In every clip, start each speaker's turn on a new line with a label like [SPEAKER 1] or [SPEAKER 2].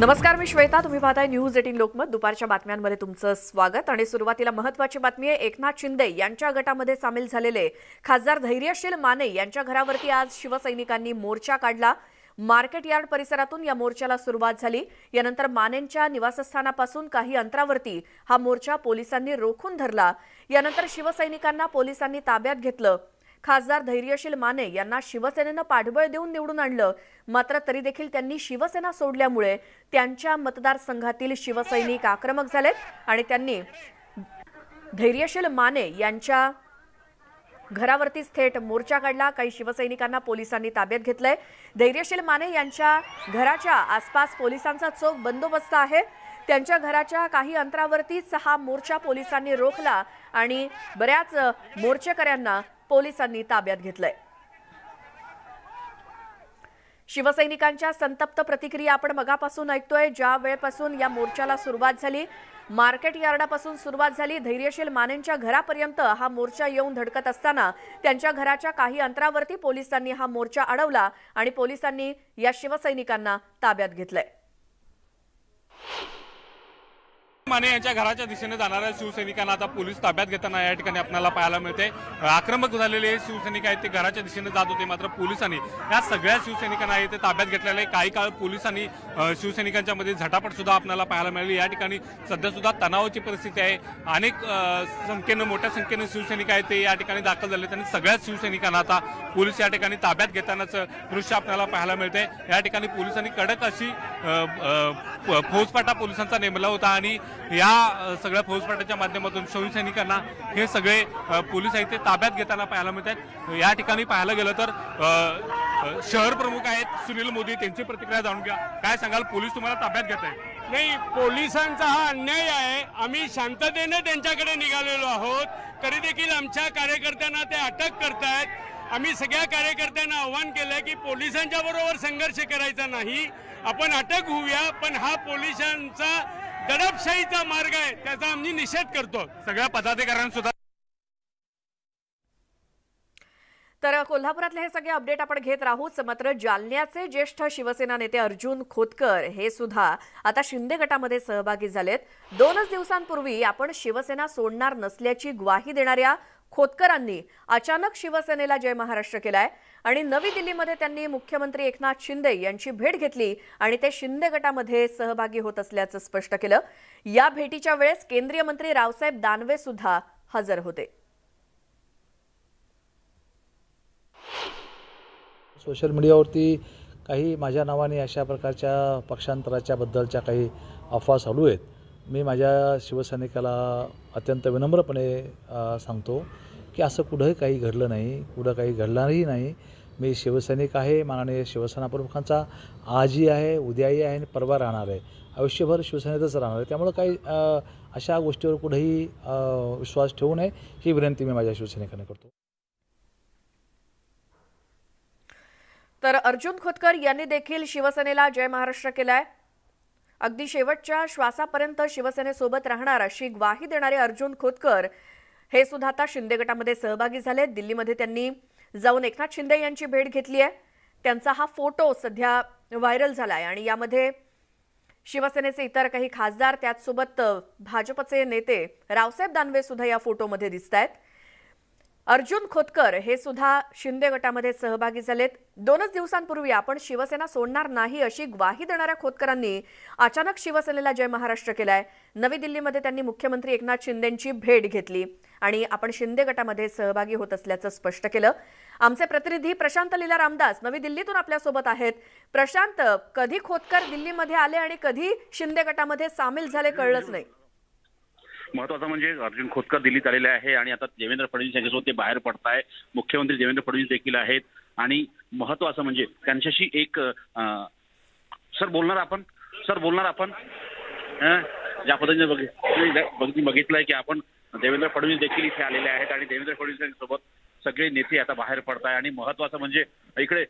[SPEAKER 1] नमस्कार मी श्वेता तुम्ही पाहताय न्यूज एटीन लोकमत दुपारच्या बातम्यांमध्ये तुमचं स्वागत आणि सुरुवातीला महत्वाची बातमी आहे एकनाथ शिंदे यांच्या गटामध्ये सामील झालेले खासदार धैर्यशील माने यांच्या घरावरती आज शिवसैनिकांनी मोर्चा काढला मार्केट यार्ड परिसरातून या मोर्चाला सुरुवात झाली यानंतर मानेंच्या निवासस्थानापासून काही अंतरावरती हा मोर्चा पोलिसांनी रोखून धरला यानंतर शिवसैनिकांना पोलिसांनी ताब्यात घेतलं खासदार धैर्यशील माने यांना शिवसेनेनं पाठबळ देऊन निवडून आणलं मात्र तरी देखील त्यांनी शिवसेना सोडल्यामुळे त्यांच्या मतदारसंघातील शिवसैनिक आक्रमक झालेत आणि त्यांनी धैर्यशील माने यांच्या घरावरतीच थेट मोर्चा काढला काही शिवसैनिकांना पोलिसांनी ताब्यात घेतलंय धैर्यशील माने यांच्या घराच्या आसपास पोलिसांचा चोख बंदोबस्त आहे त्यांच्या घराच्या काही अंतरावरतीच हा मोर्चा पोलिसांनी रोखला आणि बऱ्याच मोर्चेकऱ्यांना पोलिसांनी ताब्यात घेतलंय शिवसैनिकांच्या संतप्त प्रतिक्रिया आपण मगापासून ऐकतोय ज्या वेळेपासून या मोर्चाला सुरुवात झाली मार्केट यार्डापासून सुरुवात झाली धैर्यशील मानेंच्या घरापर्यंत हा मोर्चा येऊन धडकत असताना त्यांच्या घराच्या काही अंतरावरती पोलिसांनी हा मोर्चा अडवला आणि पोलिसांनी या शिवसैनिकांना ताब्यात घेतलंय
[SPEAKER 2] माने यांच्या घराच्या दिशेने जाणाऱ्या शिवसैनिकांना आता पोलीस ताब्यात घेताना या ठिकाणी आपल्याला पाहायला मिळते आक्रमक झालेले शिवसैनिक आहेत ते घराच्या दिशेने जात होते मात्र पोलिसांनी या सगळ्या शिवसैनिकांना ते ताब्यात घेतलेले काही काळ पोलिसांनी शिवसैनिकांच्या मध्ये झटापट सुद्धा आपल्याला पाहायला मिळाली या ठिकाणी सध्या सुद्धा तणावाची परिस्थिती आहे अनेक संख्येनं मोठ्या संख्येनं शिवसैनिक आहेत ते या ठिकाणी दाखल झाले आणि सगळ्याच शिवसैनिकांना आता पोलीस या ठिकाणी ताब्यात घेतानाचं दृश्य आपल्याला पाहायला मिळते या ठिकाणी पोलिसांनी कडक अशी फौजफाटा पोलिसांचा नेमला होता आणि या सगळ्या फौजफाटाच्या माध्यमातून शिवसैनिकांना हे सगळे पोलीस आहेत ते ताब्यात घेताना पाहायला मिळत आहेत या ठिकाणी पाहायला गेलं तर शहर प्रमुख आहेत सुनील मोदी त्यांची प्रतिक्रिया जाणून घ्या काय सांगाल पोलीस तुम्हाला ताब्यात घेत नाही पोलिसांचा हा अन्याय आहे आम्ही शांततेने त्यांच्याकडे निघालेलो आहोत तरी देखील आमच्या कार्यकर्त्यांना ते अटक करतायत आम्ही सगळ्या कार्यकर्त्यांना आव्हान केलं की पोलिसांच्या बरोबर संघर्ष करायचा नाही आपण अटक होऊया पण हा पोलिसांचा दडपशाहीचा मार्ग आहे त्याचा आम्ही निषेध करतो सगळ्या पदाधिकाऱ्यांसुद्धा
[SPEAKER 1] तर कोल्हापुरातले हे सगळे अपडेट आपण घेत राहूच मात्र जालन्याचे ज्येष्ठ शिवसेना नेते अर्जुन खोतकर हे सुद्धा आता शिंदे गटामध्ये सहभागी झालेत दोनच दिवसांपूर्वी आपण शिवसेना सोडणार नसल्याची ग्वाही देणाऱ्या खोतकरांनी अचानक शिवसेनेला जय महाराष्ट्र केलाय आणि नवी दिल्लीमध्ये त्यांनी मुख्यमंत्री एकनाथ शिंदे यांची भेट घेतली आणि ते शिंदे गटामध्ये सहभागी होत असल्याचं स्पष्ट केलं या भेटीच्या वेळेस केंद्रीय मंत्री रावसाहेब दानवे सुद्धा हजर होते
[SPEAKER 2] सोशल मीडियावरती काही माझ्या नावाने अशा प्रकारच्या पक्षांतराच्या बद्दलच्या काही अफवा चालू आहेत मी माझ्या शिवसैनिकाला अत्यंत विनम्रपणे सांगतो की असं कुठंही काही घडलं नाही कुठं काही घडणारही नाही मी शिवसैनिक आहे माननीय शिवसेना प्रमुखांचा आजही आहे उद्याही आहे आणि परवा राहणार आहे आयुष्यभर शिवसेनेतच राहणार आहे त्यामुळं काही अशा गोष्टीवर कुठेही विश्वास ठेवू नये ही विनंती मी माझ्या शिवसैनिकांना करतो
[SPEAKER 1] तर अर्जुन खोतकर यांनी देखील शिवसेनेला जय महाराष्ट्र केलाय अगदी शेवटच्या श्वासापर्यंत शिवसेनेसोबत राहणार अशी ग्वाही देणारे अर्जुन खोतकर हे सुद्धा आता शिंदे गटामध्ये सहभागी झाले दिल्लीमध्ये त्यांनी जाऊन एकनाथ शिंदे यांची भेट घेतली आहे त्यांचा हा फोटो सध्या व्हायरल झाला आहे आणि यामध्ये शिवसेनेचे इतर काही खासदार त्याचसोबत भाजपचे नेते रावसाहेब दानवे सुद्धा या फोटोमध्ये दिसत आहेत अर्जुन खोतकर हे सुद्धा शिंदे गटामध्ये सहभागी झालेत दोनच दिवसांपूर्वी आपण शिवसेना सोडणार नाही अशी ग्वाही देणाऱ्या खोतकरांनी अचानक शिवसेनेला जय महाराष्ट्र केलाय नवी दिल्लीमध्ये त्यांनी मुख्यमंत्री एकनाथ शिंदेंची भेट घेतली आणि आपण शिंदे गटामध्ये सहभागी होत असल्याचं स्पष्ट केलं आमचे प्रतिनिधी प्रशांत लीला रामदास नवी दिल्लीतून आपल्यासोबत आहेत प्रशांत कधी खोतकर दिल्लीमध्ये आले आणि कधी शिंदे गटामध्ये सामील झाले कळलंच नाही
[SPEAKER 2] महत्वाचं म्हणजे अर्जुन खोतकर दिल्लीत आलेले आहे आणि आता देवेंद्र फडणवीस यांच्यासोबत ते बाहेर पडत आहे मुख्यमंत्री देवेंद्र फडणवीस देखील आहेत आणि महत्वाचं म्हणजे त्यांच्याशी एक सर बोलणार आपण सर बोलणार आपण ज्या पद्धतीने बघितलंय की आपण देवेंद्र फडणवीस देखील इथे आलेले आहेत आणि देवेंद्र फडणवीस यांच्यासोबत सगळे नेते आता बाहेर पडत आहे आणि महत्वाचं म्हणजे इकडे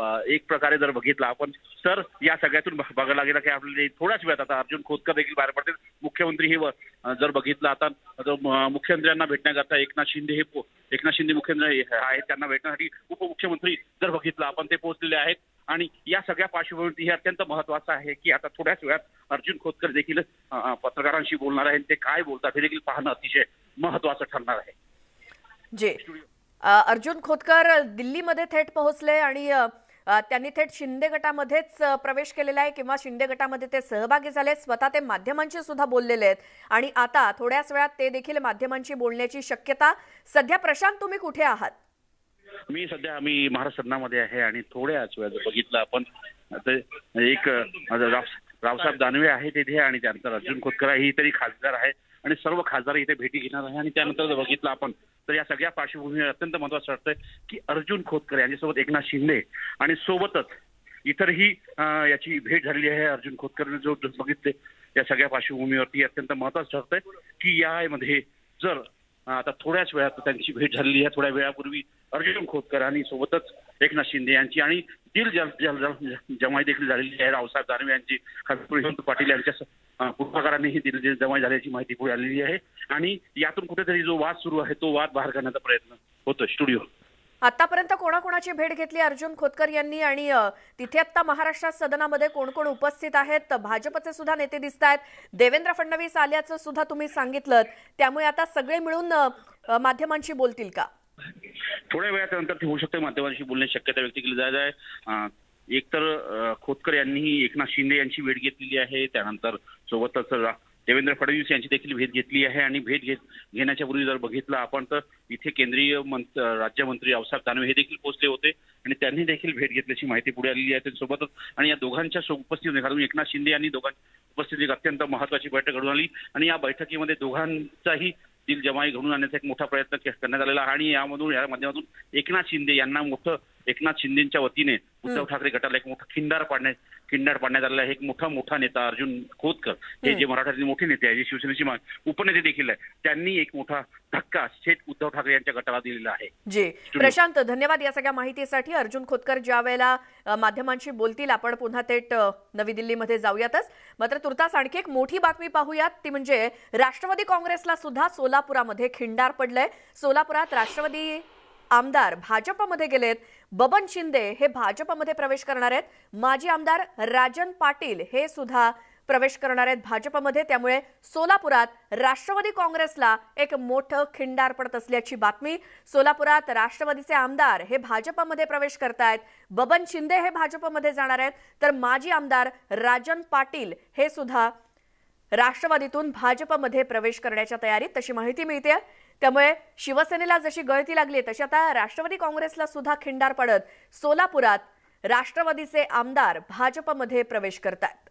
[SPEAKER 2] एक प्रकारे जर बघितला आपण सर या सगळ्यातून बघायला लागेल की आपल्याला थोड्याच वेळात आता अर्जुन खोतकर देखील बाहेर पडतील मुख्यमंत्री हे जर बघितलं आता मुख्यमंत्र्यांना भेटण्याकरता एकनाथ शिंदे हे एकनाथ शिंदे मुख्यमंत्री आहेत त्यांना भेटण्यासाठी उपमुख्यमंत्री जर बघितलं आपण ते पोहोचलेले आहेत आणि या सगळ्या पार्श्वभूमी हे अत्यंत महत्वाचं आहे की आता थोड्याच वेळात अर्जुन खोतकर देखील पत्रकारांशी बोलणार आहे ते काय बोलतात हे देखील पाहणं अतिशय महत्वाचं ठरणार आहे
[SPEAKER 1] जे अर्जुन खोतकर दिल्लीमध्ये थेट पोहोचले आणि त्यांनी थेट शिंदे गटामध्येच प्रवेश केलेला आहे किंवा शिंदे गटामध्ये ते सहभागी झाले स्वतः ते माध्यमांशी सुद्धा बोललेले आहेत आणि आता थोड्याच वेळात ते देखील माध्यमांशी बोलण्याची शक्यता सध्या प्रशांत तुम्ही कुठे आहात
[SPEAKER 2] मी सध्या आम्ही महाराष्ट्रामध्ये आहे आणि थोड्याच वेळात बघितलं आपण एक रावसाहेब दानवे आहे तिथे आणि त्यानंतर अर्जुन खोतकर ही तरी खासदार आहे आणि सर्व खासदार इथे भेटी घेणार आहे आणि त्यानंतर जर बघितलं आपण तर या सगळ्या पार्श्वभूमीवर अत्यंत महत्वाचं वाटतंय की अर्जुन खोतकर यांच्यासोबत एकनाथ शिंदे आणि सोबतच इतरही याची भेट झालेली आहे अर्जुन खोतकर जो बघितले या सगळ्या पार्श्वभूमीवरती अत्यंत महत्वाचं ठरतंय की यामध्ये जर आता थोड्याच वेळात त्यांची भेट झालेली आहे थोड्या वेळापूर्वी अर्जुन खोतकर आणि सोबतच एकनाथ शिंदे यांची आणि दिल जल जमाई देखील झालेली आहे रावसाहेब दानवे यांची खासदार पाटील यांच्या पूर्वकारांनी ही दिल जमा झाल्याची माहिती पुढे आलेली आहे आणि यातून कुठेतरी जो वाद सुरू आहे तो वाद बाहेर करण्याचा प्रयत्न होतो स्टुडिओ
[SPEAKER 1] आतापर्यंत कोणाकोणाची भेट घेतली अर्जुन खोतकर यांनी आणि तिथे आता महाराष्ट्रात सदनामध्ये कोण कोण उपस्थित आहेत भाजपचे सुद्धा नेते दिसत आहेत देवेंद्र फडणवीस आल्याचं सुद्धा तुम्ही सांगितलं त्यामुळे आता सगळे मिळून माध्यमांशी बोलतील का
[SPEAKER 2] थोड्या वेळानंतर होऊ शकते माध्यमांशी बोलण्याची शक्यता व्यक्त केली जात आहे एकतर खोतकर यांनीही एकनाथ शिंदे यांची भेट घेतलेली आहे त्यानंतर सोबतच देवेंद्र फडणवीस यांची देखील भेट घेतली आहे आणि भेट घेत घेण्याच्या पूर्वी जर बघितलं आपण तर इथे केंद्रीय राज्यमंत्री अवसाब दानवे हे देखील पोहोचले होते आणि त्यांनी देखील भेट घेतल्याची माहिती पुढे आलेली आहे त्यांच्यासोबतच आणि या दोघांच्या उपस्थितीने घालून एकनाथ शिंदे यांनी दोघांच्या उपस्थितीत अत्यंत महत्वाची बैठक घडून आली आणि या बैठकीमध्ये दोघांचाही दिल जमाई घडून आणण्याचा एक मोठा प्रयत्न करण्यात आलेला आणि यामधून या माध्यमातून एकनाथ शिंदे यांना मोठं एकनाथ शिंदेच्या वतीने उद्धव ठाकरे गटाला एक मोठा खिंडार पाडण्यात किडनॅप पाडण्यात आलेला एक मोठा मोठा नेता अर्जुन खोतकर हे जे मराठातील मोठे नेते आहे जे शिवसेनेची उपनेते देखील आहे त्यांनी एक मोठा धक्का थेट उद्धव ठाकरे यांच्या गटाला दिलेला आहे
[SPEAKER 1] जी प्रशांत धन्यवाद या सगळ्या माहितीसाठी अर्जुन खोतकर ज्या वेळेला माध्यमांशी बोलतील आपण पुन्हा थेट नवी दिल्लीमध्ये जाऊयातच मात्र तुर्तास आणखी एक मोठी बातमी पाहूयात ती म्हणजे राष्ट्रवादी काँग्रेसला सुद्धा सोलापुरामध्ये खिंडार पडलंय सोलापुरात राष्ट्रवादी आमदार भाजपमध्ये गेलेत बबन शिंदे हे भाजपमध्ये प्रवेश करणार आहेत माजी आमदार राजन पाटील हे सुद्धा प्रवेश करणार आहेत भाजपमध्ये त्यामुळे सोलापुरात राष्ट्रवादी काँग्रेसला एक मोठं खिंडार पडत असल्याची बातमी सोलापुरात राष्ट्रवादीचे आमदार हे भाजपमध्ये प्रवेश करतायत बबन शिंदे हे भाजपमध्ये जाणार आहेत तर माजी आमदार राजन पाटील हे सुद्धा राष्ट्रवादीतून भाजपमध्ये प्रवेश करण्याच्या तयारीत तशी माहिती मिळते त्यामुळे शिवसेनेला जशी गळती लागली तशी आता राष्ट्रवादी काँग्रेसला सुद्धा खिंडार पडत सोलापुरात राष्ट्रवादीचे आमदार भाजपमध्ये प्रवेश करतात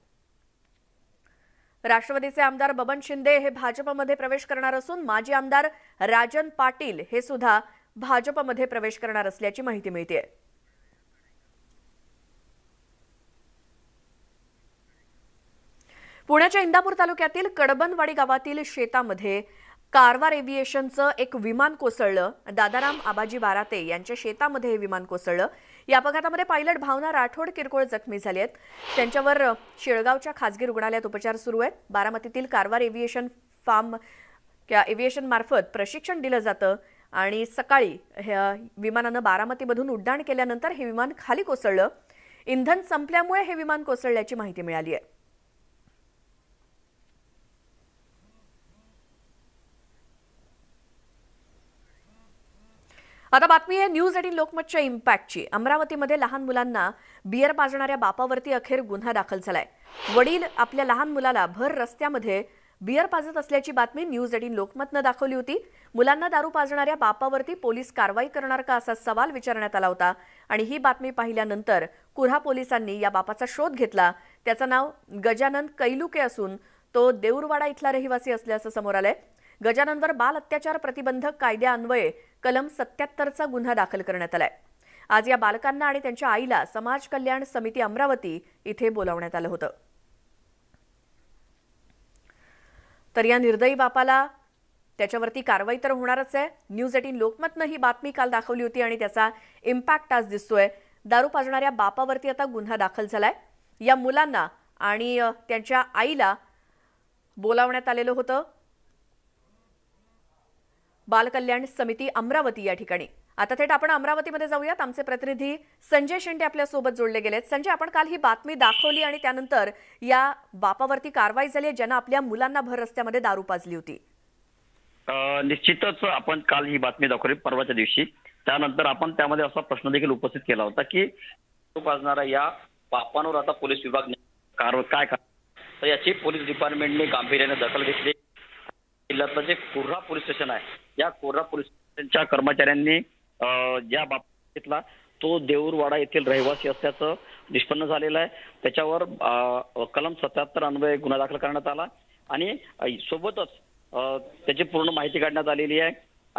[SPEAKER 1] राष्ट्रवादीचे आमदार बबन शिंदे हे भाजपमध्ये प्रवेश करणार असून माजी आमदार राजन पाटील हे सुद्धा भाजपमध्ये प्रवेश करणार असल्याची माहिती मिळते पुण्याच्या इंदापूर तालुक्यातील कडबनवाडी गावातील शेतामध्ये कारवार एव्हिएशनचं एक विमान कोसळलं दादाराम आबाजी बाराते यांच्या शेतामध्ये हे विमान कोसळलं या अपघातामध्ये पायलट भावना राठोड किरकोळ जखमी झाली आहेत त्यांच्यावर शेळगावच्या खासगी रुग्णालयात उपचार सुरू आहेत बारामतीतील कारवार एव्हिएशन फार्म किंवा एव्हिएशन मार्फत प्रशिक्षण दिलं जातं आणि सकाळी ह्या विमानानं बारामतीमधून उड्डाण केल्यानंतर हे विमान खाली कोसळलं इंधन संपल्यामुळे हे विमान कोसळल्याची माहिती मिळाली आहे आता बातमी आहे न्यूज एटीन लोकमतच्या इम्पॅक्टची अमरावतीमध्ये लहान मुलांना बियर पाजणाऱ्या बापावरती अखेर गुन्हा दाखल झालाय वडील आपल्या लहान मुलाला भर रस्त्यामध्ये बियर पाजत असल्याची बातमी न्यूज एटीन लोकमतनं दाखवली होती मुलांना दारू पाजणाऱ्या बापावरती पोलीस कारवाई करणार का असा सवाल विचारण्यात आला होता आणि ही बातमी पाहिल्यानंतर कुऱ्हा पोलिसांनी या बापाचा शोध घेतला त्याचं नाव गजानन कैलुके असून तो देऊरवाडा इथला रहिवासी असल्याचं समोर आलंय गजाननवर बाल अत्याचार प्रतिबंधक कायद्याअन्वये कलम सत्याहत्तरचा गुन्हा दाखल करण्यात आलाय आज या बालकांना आणि त्यांच्या आईला समाज कल्याण समिती अमरावती इथे बोलावण्यात आलं होतं तर या निर्दयी बापाला त्याच्यावरती कारवाई तर होणारच आहे न्यूज एटीन लोकमतनं ही बातमी काल दाखवली होती आणि त्याचा इम्पॅक्ट आज दिसतोय दारू पाजणाऱ्या बापावरती आता गुन्हा दाखल झालाय या मुलांना आणि त्यांच्या आईला बोलावण्यात आलेलं होतं बालकल्याण समिती अमरावती या ठिकाणी आता थेट आपण अमरावतीमध्ये जाऊयात आमचे प्रतिनिधी संजय शेंडे आपल्यासोबत जोडले गेलेत संजय आपण काल ही बातमी दाखवली आणि त्यानंतर या बापावरती कारवाई झाली ज्यानं आपल्या मुलांना भर रस्त्यामध्ये दारू पाजली होती
[SPEAKER 3] निश्चितच आपण काल ही बातमी दाखवली परवाच्या दिवशी त्यानंतर आपण त्यामध्ये असा प्रश्न देखील उपस्थित केला होता की दारू पाजणाऱ्या या बापांवर आता पोलीस विभाग काय काय तर याची पोलीस डिपार्टमेंटने गांभीर्याने दखल घेतली जिल्ह्यातलं जे म्हणजे कोर्हा पोलीस स्टेशन आहे या कोर्हा पोलीस स्टेशनच्या कर्मचाऱ्यांनी ज्या बाबतीत घेतला तो देऊरवाडा येथील रहिवासी असल्याचं निष्पन्न झालेलं आहे त्याच्यावर कलम सत्याहत्तर अन्वये गुन्हा दाखल करण्यात आला आणि सोबतच त्याची पूर्ण माहिती काढण्यात आलेली आहे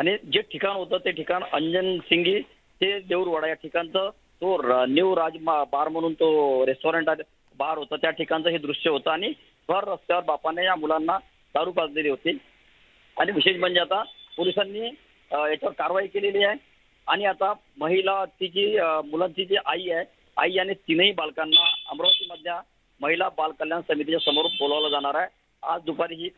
[SPEAKER 3] आणि जे ठिकाण होतं ते ठिकाण अंजन सिंगी ते देऊरवाडा या ठिकाणचं तो न्यू राज बार म्हणून तो रेस्टॉरंट बार होता त्या ठिकाणचं हे दृश्य होतं आणि भर रस्त्यावर बापाने या मुलांना दारू पाजलेली होती आणि विशेष म्हणजे आता पोलिसांनी याच्यावर कारवाई केलेली आहे आणि आता महिला ती जी मुलांची जी आई आहे आई आणि तीनही बालकांना अमरावती मधल्या महिला बाल कल्याण समितीच्या समोर बोलावलं जाणार आहे आज दुपारी ही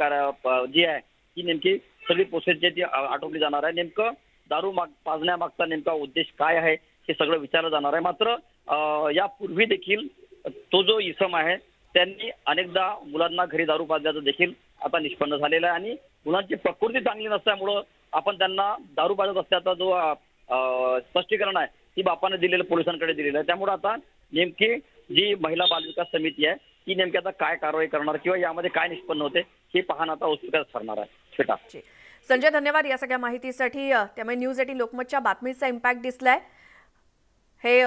[SPEAKER 3] जी आहे ती नेमकी सगळी प्रोसेस जी ती आठवली जाणार आहे नेमकं दारू माग पाजण्यामागचा नेमका उद्देश काय आहे हे सगळं विचारलं जाणार आहे मात्र यापूर्वी देखील तो जो इसम आहे त्यांनी अनेकदा मुलांना घरी दारू पाजल्याचं देखील आता निष्पन्न झालेलं आहे आणि मुलांची प्रकृती चांगली नसल्यामुळं आपण त्यांना दारू पाजत असल्याचा जो स्पष्टीकरण आहे ती बापाने दिलेलं पोलिसांकडे दिलेलं आहे त्यामुळे आता नेमकी जी महिला बालविकास समिती आहे ती नेमकी आता काय कारवाई करणार किंवा यामध्ये काय निष्पन्न होते हे पाहणं आता उत्सुक ठरणार आहे छोटा
[SPEAKER 1] संजय धन्यवाद या सगळ्या माहितीसाठी त्यामुळे न्यूज एटी लोकमतच्या बातमीचा इम्पॅक्ट दिसलाय हे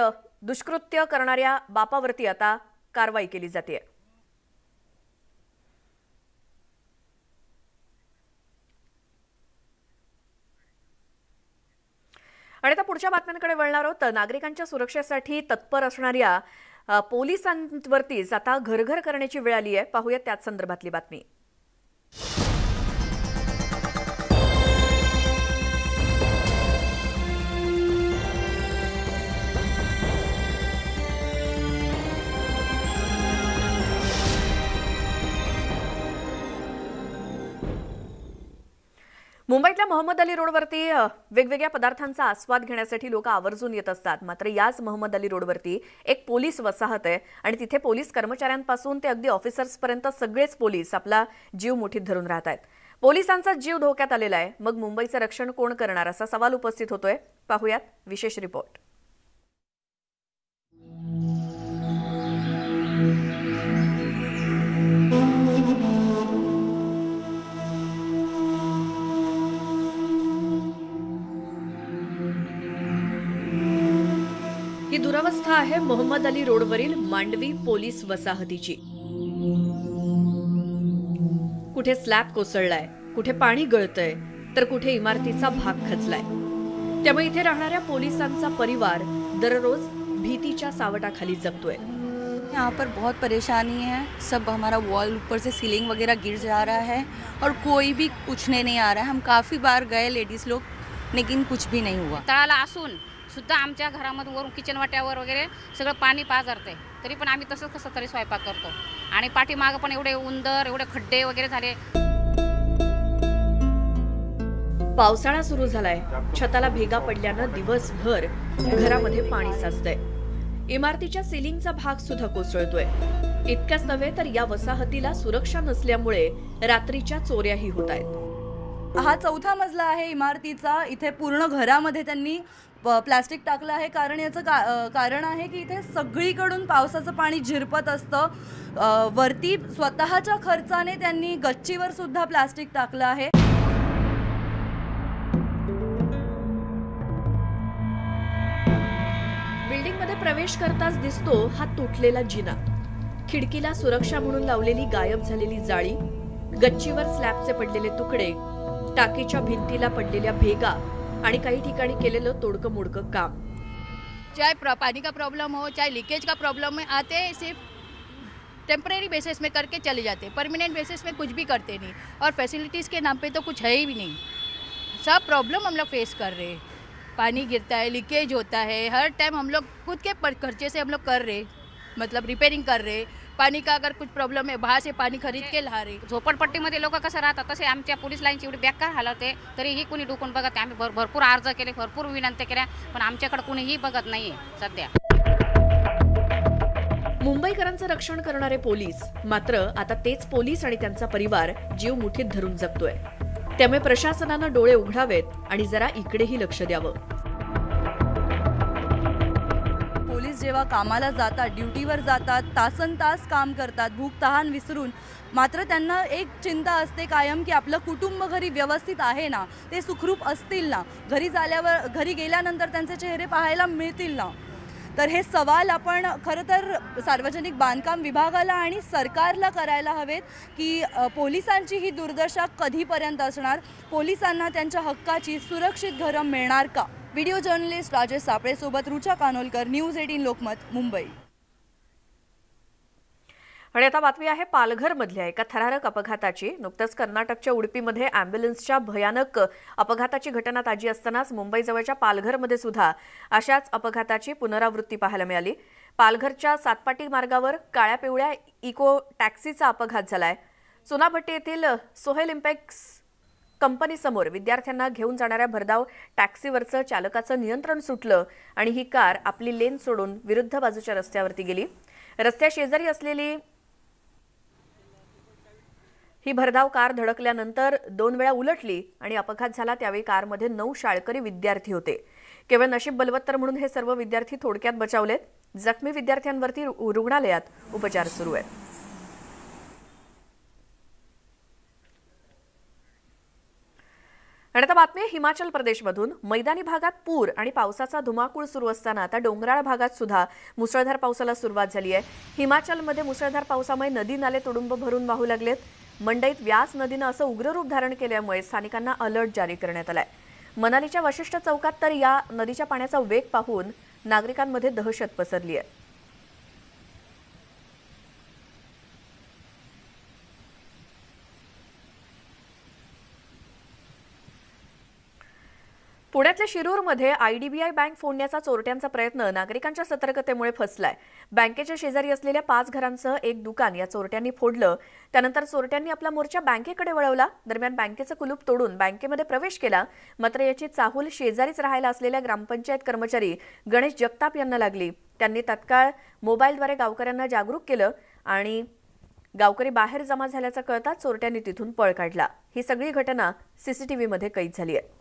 [SPEAKER 1] दुष्कृत्य करणाऱ्या बापावरती आता कारवाई केली जाते आणि आता पुढच्या बातम्यांकडे वळणार आहोत नागरिकांच्या सुरक्षेसाठी तत्पर असणाऱ्या पोलिसांवरतीच आता घरघर करण्याची वेळ आली आहे पाहूया त्याच संदर्भातली बातमी मुंबईतल्या मोहम्मद अली रोडवरती वेगवेगळ्या पदार्थांचा आस्वाद घेण्यासाठी लोक आवर्जून येत असतात मात्र याच मोहम्मद अली रोडवरती एक पोलीस वसाहत आहे आणि तिथे पोलीस कर्मचाऱ्यांपासून ते अगदी ऑफिसर्सपर्यंत सगळेच पोलीस आपला जीव मुठीत धरून राहत आहेत पोलिसांचा जीव धोक्यात आलेला आहे मग मुंबईचं रक्षण कोण करणार असा सवाल उपस्थित होतोय पाहूयात विशेष रिपोर्ट ही दुरावस्था है मोहम्मद अली रोडवरील मांडवी पोलीस वसाहतीची कुठे स्लॅब कोसळलाय कुठे पाणी गळतंय तर कुठे इमारतीचा भाग खचलाय त्यामुळे इथे राहणाऱ्या पोलिसांचा परिवार दररोज भीतीच्या सावटाखाली जगतोय यहाँ पर बहुत परेशानी है
[SPEAKER 2] सब हमारा वॉल ऊपर से सीलिंग वगैरह गिर जा रहा है और कोई भी पूछने नहीं आ रहा है हम काफ़ी बार गए लेडीज़ लोग लेकिन कुछ भी नहीं हुआ
[SPEAKER 3] तड़ाला आसून सुद्धा आमच्या घरामधून वरून किचन वाट्यावर वगैरे सगळं पाणी पाजरते तरी पण आम्ही तसंच कसं तरी स्वयंपाक करतो आणि पाठीमागं पण एवढे उंदर एवढे खड्डे वगैरे झाले
[SPEAKER 1] पावसाळा सुरू झालाय छताला भेगा पडल्यानं दिवसभर घरामध्ये पाणी साचतंय इमारतीच्या सिलिंगचा भाग सुद्धा कोसळतोय इतक्याच नव्हे तर या वसाहतीला सुरक्षा नसल्यामुळे रात्रीच्या चोऱ्याही होत आहेत हा चौथा मजला आहे इमारतीचा इथे पूर्ण घरामध्ये त्यांनी प्लास्टिक टाकलं आहे कारण याचं कारण आहे की इथे सगळीकडून पावसाचं पाणी झिरपत असतं वरती स्वतःच्या खर्चाने त्यांनी गच्चीवर सुद्धा प्लास्टिक टाकलं आहे बिल्डिंगमध्ये प्रवेश करताच दिसतो हा तुटलेला जिना खिडकीला सुरक्षा म्हणून लावलेली गायब झालेली जाळी गच्चीवर स्लॅबचे पडलेले तुकडे टाकीच्या भिंतीला पडलेल्या भेगा आणि काही काम चाहे पानी का प्रॉब्लम हो चाहे लीकेज का प्रॉब्लम है आते हैं सिर्फ टेम्प्रेरी बेसिस में करके चले जाते हैं परमानेंट बेसिस में कुछ भी करते नहीं और फैसिलिटीज़ के नाम पे तो कुछ है ही भी नहीं सब प्रॉब्लम हम लोग फेस कर रहे हैं पानी गिरता है लीकेज होता है हर टाइम हम लोग खुद के खर्चे से हम लोग कर रहे मतलब रिपेयरिंग कर रहे पाणी का अगर कुछ
[SPEAKER 3] प्रॉब्लम आहे बाहेर पाणी खरीद के ला झोपडपट्टी झोपडपट्टीमध्ये लोक कसं राहतात तसे आमच्या पोलीस लाईनची एवढी का हलवते तरीही कुणी डुकून बघत आम्ही भरपूर अर्ज केले भरपूर विनंती केल्या पण आमच्याकडे कुणीही बघत नाहीये
[SPEAKER 1] सध्या मुंबईकरांचं रक्षण करणारे पोलीस मात्र आता तेच पोलीस आणि त्यांचा परिवार जीव मुठीत धरून जगतोय त्यामुळे प्रशासनानं डोळे उघडावेत आणि जरा इकडेही लक्ष द्यावं जेव्हा कामाला जातात ड्युटीवर जातात तासन तास काम करतात भूक तहान विसरून मात्र त्यांना एक चिंता असते कायम की आपलं कुटुंब घरी व्यवस्थित आहे ना ते सुखरूप असतील ना घरी झाल्यावर घरी गेल्यानंतर त्यांचे चेहरे पाहायला मिळतील ना तर हे सवाल आपण खरं तर सार्वजनिक बांधकाम विभागाला आणि सरकारला करायला हवेत की पोलिसांची ही दुर्दशा कधीपर्यंत असणार पोलिसांना त्यांच्या हक्काची सुरक्षित घरं मिळणार का व्हिडिओ जर्नलिस्ट राजेश सापळेसोबत रुचा कानोलकर न्यूज एटीन लोकमत मुंबई आणि आता बातमी आहे पालघरमधल्या एका थरारक अपघाताची नुकतंच कर्नाटकच्या उडपीमध्ये अँब्युलन्सच्या भयानक अपघाताची घटना ताजी असतानाच मुंबईजवळच्या पालघरमध्ये सुद्धा अशाच अपघाताची पुनरावृत्ती पाहायला मिळाली पालघरच्या सातपाटी मार्गावर काळ्या पिवळ्या इको टॅक्सीचा अपघात झालाय सोनाभट्टी येथील सोहेल इम्पॅक्स कंपनीसमोर विद्यार्थ्यांना घेऊन जाणाऱ्या भरधाव टॅक्सीवरचं चालकाचं नियंत्रण सुटलं आणि ही कार आपली लेन सोडून विरुद्ध बाजूच्या रस्त्यावरती गेली रस्त्या शेजारी असलेली ही भरधाव कार धडकल्यानंतर दोन वेळा उलटली आणि अपघात झाला त्यावेळी कारमध्ये नऊ शाळकरी विद्यार्थी होते केवळ नशीब बलवत्तर म्हणून हे सर्व विद्यार्थी थोडक्यात बचावलेत जखमी विद्यार्थ्यांवरती रुग्णालयात उपचार सुरू आहेत आणि आता बातमी हिमाचल प्रदेशमधून मैदानी भागात पूर आणि पावसाचा धुमाकूळ सुरू असताना आता डोंगराळ भागात सुद्धा मुसळधार पावसाला सुरुवात झाली आहे हिमाचलमध्ये मुसळधार पावसामुळे नदी नाले तुडुंब भरून वाहू लागलेत मंडईत व्यास नदीनं असं उग्र रूप धारण केल्यामुळे स्थानिकांना अलर्ट जारी करण्यात आलाय मनालीच्या वशिष्ठ चौकात तर या नदीच्या पाण्याचा वेग पाहून नागरिकांमध्ये दहशत पसरली आहे पुण्यातल्या शिरूरमध्ये आयडीबीआय बँक फोडण्याचा चोरट्यांचा प्रयत्न नागरिकांच्या सतर्कतेमुळे फसलाय बँकेच्या शेजारी असलेल्या पाच घरांसह एक दुकान या चोरट्यांनी फोडलं त्यानंतर चोरट्यांनी आपला मोर्चा बँकेकडे वळवला दरम्यान बँकेचं कुलूप तोडून बँकेमध्ये प्रवेश केला मात्र याची चाहूल शेजारीच राहायला असलेल्या ग्रामपंचायत कर्मचारी गणेश जगताप यांना लागली त्यांनी तत्काळ मोबाईलद्वारे गावकऱ्यांना जागरूक केलं आणि गावकरी बाहेर जमा झाल्याचं कळताच चोरट्यांनी तिथून पळ काढला ही सगळी घटना सीसीटीव्हीमध्ये कैद झाली आहे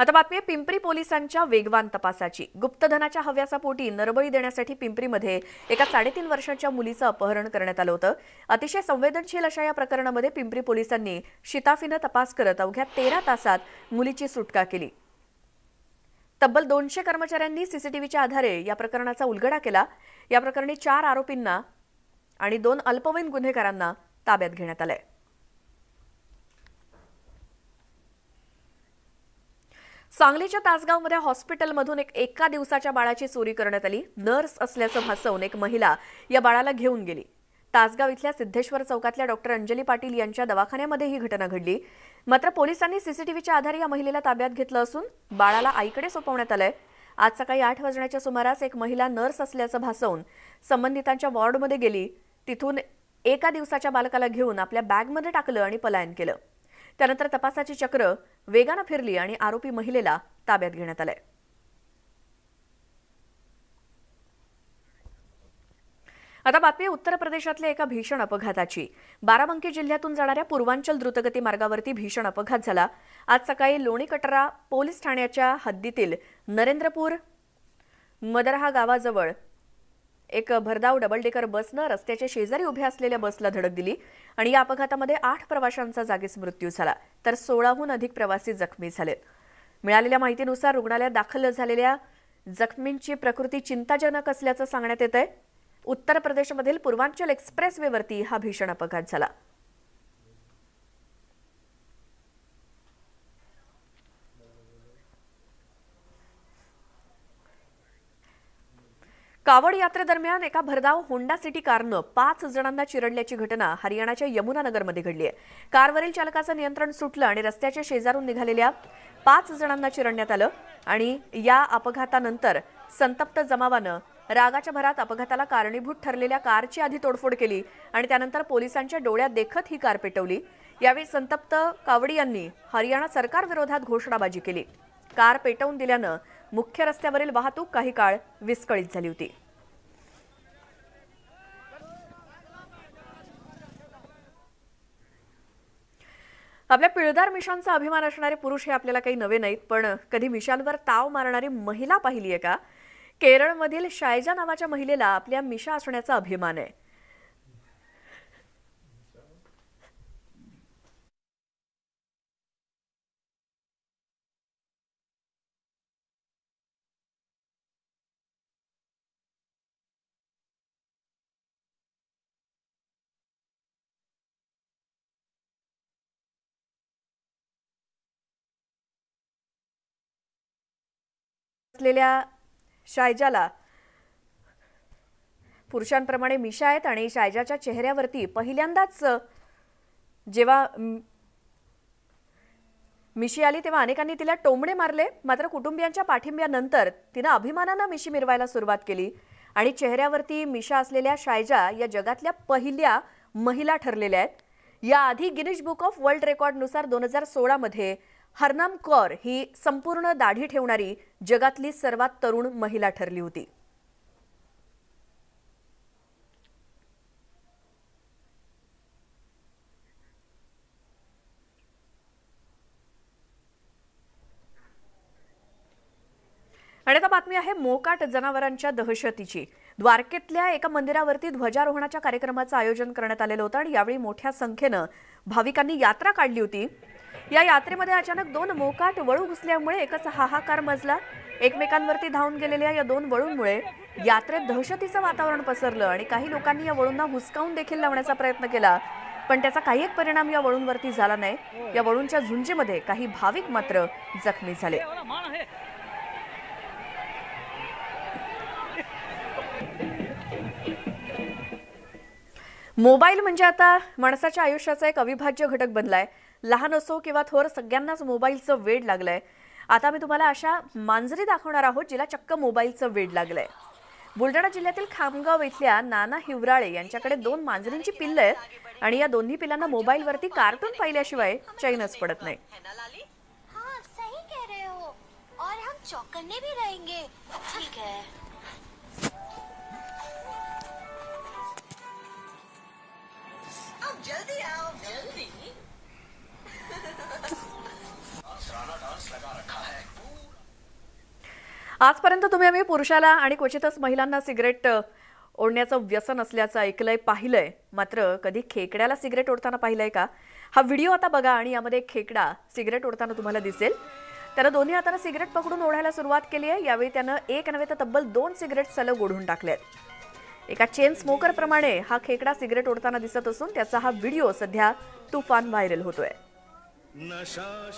[SPEAKER 1] आता बातमी आहे पिंपरी पोलिसांच्या वेगवान तपासाची गुप्तधनाच्या हव्यासापोटी नरबळी देण्यासाठी पिंपरीमध्ये एका साडेतीन वर्षाच्या मुलीचं अपहरण करण्यात आलं होतं अतिशय संवेदनशील अशा या प्रकरणामध्ये पिंपरी पोलिसांनी शिताफीनं तपास करत अवघ्या तेरा तासात मुलीची सुटका केली तब्बल दोनशे कर्मचाऱ्यांनी सीसीटीव्हीच्या आधारे या प्रकरणाचा उलगडा केला या प्रकरणी चार आरोपींना आणि दोन अल्पवयीन गुन्हेगारांना ताब्यात घेण्यात आलंय सांगलीच्या तासगावमध्ये हॉस्पिटलमधून एक एका दिवसाच्या बाळाची चोरी करण्यात आली नर्स असल्याचं भासवून एक महिला या बाळाला घेऊन गेली तासगाव इथल्या सिद्धेश्वर चौकातल्या डॉक्टर अंजली पाटील यांच्या दवाखान्यामध्ये ही घटना घडली मात्र पोलिसांनी सीसीटीव्हीच्या आधारे या महिलेला ताब्यात घेतलं असून बाळाला आईकडे सोपवण्यात आलंय आज सकाळी आठ वाजण्याच्या सुमारास एक महिला नर्स असल्याचं भासवून संबंधितांच्या वॉर्डमध्ये गेली तिथून एका दिवसाच्या बालकाला घेऊन आपल्या बॅगमध्ये टाकलं आणि पलायन केलं त्यानंतर तपासाची चक्र वेगानं फिरली आणि आरोपी महिलेला ताब्यात घेण्यात आलंय आता बातमी उत्तर प्रदेशातल्या एका भीषण अपघाताची बाराबंकी जिल्ह्यातून जाणाऱ्या पूर्वांचल द्रुतगती मार्गावरती भीषण अपघात झाला आज सकाळी लोणी कटरा पोलीस ठाण्याच्या हद्दीतील नरेंद्रपूर मदरहा गावाजवळ एक भरधाव डबल डेकर बसनं रस्त्याच्या शेजारी उभ्या असलेल्या बसला धडक दिली आणि या अपघातामध्ये आठ प्रवाशांचा जागीच मृत्यू झाला तर सोळाहून अधिक प्रवासी जखमी झाले मिळालेल्या माहितीनुसार रुग्णालयात दाखल झालेल्या जखमींची प्रकृती चिंताजनक असल्याचं सांगण्यात येत आहे उत्तर प्रदेशमधील पूर्वांचल एक्सप्रेसवेवरती हा भीषण अपघात झाला कावड यात्रेदरम्यान एका भरधाव होंडा सिटी कारनं पाच जणांना चिरडल्याची घटना हरियाणाच्या यमुनानगरमध्ये घडली आहे कारवरील चालकाचं नियंत्रण सुटलं आणि रस्त्याच्या शेजारून निघालेल्या पाच जणांना चिरडण्यात आलं आणि या अपघातानंतर संतप्त जमावानं रागाच्या भरात अपघाताला कारणीभूत ठरलेल्या कारची आधी तोडफोड केली आणि त्यानंतर पोलिसांच्या डोळ्यात देखत ही कार पेटवली यावेळी संतप्त कावडी यांनी हरियाणा सरकारविरोधात घोषणाबाजी केली कार पेटवून दिल्यानं मुख्य रस्त्यावरील वाहतूक काही काळ विस्कळीत झाली होती आपल्या पिळदार मिशांचा अभिमान असणारे पुरुष हे आपल्याला काही नवे नाहीत पण कधी मिशांवर ताव मारणारी महिला पाहिली आहे का केरळमधील शायजा नावाच्या महिलेला आपल्या मिशा असण्याचा अभिमान आहे असलेल्या शायजाला पुरुषांप्रमाणे मिशा आहेत आणि शायजाच्या चेहऱ्यावरती पहिल्यांदाच जेव्हा मिशी आली तेव्हा अनेकांनी तिला टोमणे मारले मात्र कुटुंबियांच्या पाठिंब्यानंतर तिनं अभिमानानं मिशी मिरवायला सुरुवात केली आणि चेहऱ्यावरती मिशा असलेल्या शायजा या जगातल्या पहिल्या महिला ठरलेल्या आहेत याआधी गिनीज बुक ऑफ वर्ल्ड रेकॉर्डनुसार दोन हजार सोळामध्ये हरनाम कौर ही संपूर्ण दाढी ठेवणारी जगातली सर्वात तरुण महिला ठरली होती आणि आता बातमी आहे मोकाट जनावरांच्या दहशतीची द्वारकेतल्या एका मंदिरावरती ध्वजारोहणाच्या कार्यक्रमाचं आयोजन करण्यात आलेलं होतं आणि यावेळी मोठ्या संख्येनं भाविकांनी यात्रा काढली होती या यात्रेमध्ये अचानक दोन मोकाट वळू घुसल्यामुळे एकच हाहाकार मजला एकमेकांवरती धावून गेलेल्या या दोन वळूंमुळे यात्रेत दहशतीचं वातावरण पसरलं आणि काही लोकांनी या वळूंना हुसकावून देखील लावण्याचा प्रयत्न केला पण त्याचा काही एक परिणाम या वळूंवरती झाला नाही या वळूंच्या झुंजीमध्ये काही भाविक मात्र जखमी झाले मोबाईल म्हणजे आता माणसाच्या आयुष्याचा एक अविभाज्य घटक बनलाय लहान असो किंवा थोर सगळ्यांनाच मोबाईलचं वेड लागलंय आता मी तुम्हाला अशा मांजरी दाखवणार आहोत जिला चक्क मोबाईलचं वेड लागलंय बुलढाणा जिल्ह्यातील खामगाव इथल्या नाना हिवराळे यांच्याकडे दोन मांजरींची पिल्ल आहेत आणि या दोन्ही पिल्लांना मोबाईलवरती कार्टून पाहिल्याशिवाय चैनच पडत नाही
[SPEAKER 2] हो. जल्दी आओ
[SPEAKER 1] आजपर्यंत तुम्ही आम्ही पुरुषाला आणि क्वचितच महिलांना सिगरेट ओढण्याचं व्यसन असल्याचं ऐकलंय पाहिलंय मात्र कधी खेकड्याला सिगरेट ओढताना पाहिलंय का हा व्हिडिओ आता बघा आणि यामध्ये खेकडा सिगरेट ओढताना तुम्हाला दिसेल त्यानं दोन्ही हाताने सिगरेट पकडून ओढायला सुरुवात केली आहे यावेळी त्यानं एक नव्हे तर तब्बल दोन सिगरेट सलग ओढून टाकल्यात एका चेन स्मोकरप्रमाणे हा खेकडा सिगरेट ओढताना दिसत असून त्याचा हा व्हिडिओ सध्या तुफान व्हायरल होतोय
[SPEAKER 2] नशा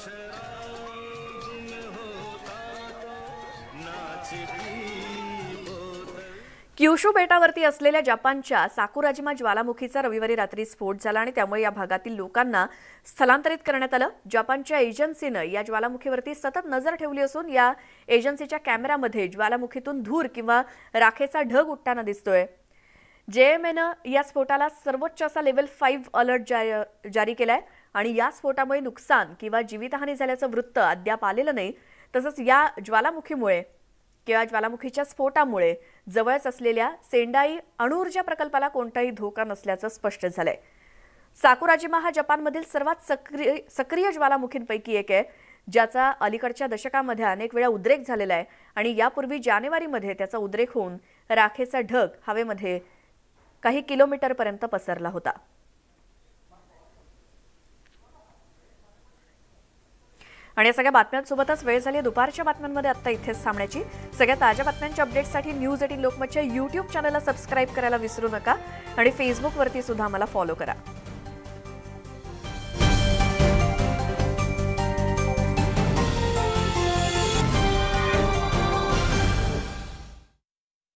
[SPEAKER 1] बेटावरती असलेल्या जपानच्या साकुराजिमा ज्वालामुखीचा रविवारी रात्री स्फोट झाला आणि त्यामुळे या भागातील लोकांना स्थलांतरित करण्यात आलं जपानच्या एजन्सीनं या ज्वालामुखीवरती सतत नजर ठेवली असून या एजन्सीच्या कॅमेऱ्यामध्ये ज्वालामुखीतून धूर किंवा राखेचा ढग उठताना दिसतोय जे या स्फोटाला सर्वोच्च असा लेवल फाईव्ह अलर्ट जारी केलाय आणि या स्फोटामुळे नुकसान किंवा जीवितहानी झाल्याचं वृत्त अद्याप आलेलं नाही तसंच या ज्वालामुखीमुळे किंवा ज्वालामुखीच्या स्फोटामुळे जवळच असलेल्या सेंडाई अणुऊर्जा प्रकल्पाला कोणताही धोका नसल्याचं स्पष्ट झालंय साकुराजिमा हा जपानमधील सर्वात सक्रिय सक्रिय ज्वालामुखींपैकी एक आहे ज्याचा अलीकडच्या दशकामध्ये अनेक वेळा उद्रेक झालेला आहे आणि यापूर्वी जानेवारीमध्ये त्याचा उद्रेक होऊन राखेचा ढग हवेमध्ये काही किलोमीटरपर्यंत पसरला होता आणि या सगळ्या बातम्यांसोबतच वेळ झाली दुपारच्या बातम्यांमध्ये आता इथेच थांबण्याची सगळ्या ताज्या बातम्यांच्या अपडेटसाठी न्यूज एटीन लोकमतच्या यूट्यूब चॅनलला सबस्क्राईब करायला विसरू नका आणि फेसबुकवरती सुद्धा आम्हाला फॉलो करा